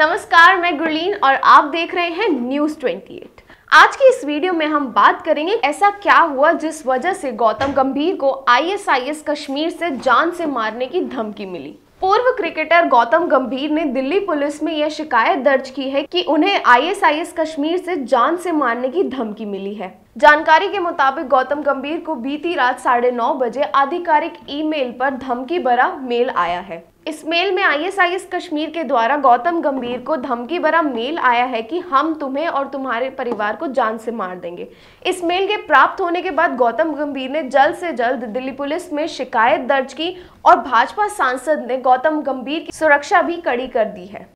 नमस्कार मैं गुरलीन और आप देख रहे हैं न्यूज 28 आज की इस वीडियो में हम बात करेंगे ऐसा क्या हुआ जिस वजह से गौतम गंभीर को आईएसआईएस कश्मीर से जान से मारने की धमकी मिली पूर्व क्रिकेटर गौतम गंभीर ने दिल्ली पुलिस में यह शिकायत दर्ज की है कि उन्हें आईएसआईएस कश्मीर से जान से मारने की धमकी मिली है जानकारी के मुताबिक गौतम गंभीर को बीती रात साढ़े नौ बजे आधिकारिक ईमेल पर धमकी भरा मेल आया है मेल में आईएसआईएस कश्मीर के द्वारा गौतम गंभीर को धमकी भरा मेल आया है कि हम तुम्हें और तुम्हारे परिवार को जान से मार देंगे इस मेल के प्राप्त होने के बाद गौतम गंभीर ने जल्द से जल्द दिल्ली पुलिस में शिकायत दर्ज की और भाजपा सांसद ने गौतम गंभीर की सुरक्षा भी कड़ी कर दी है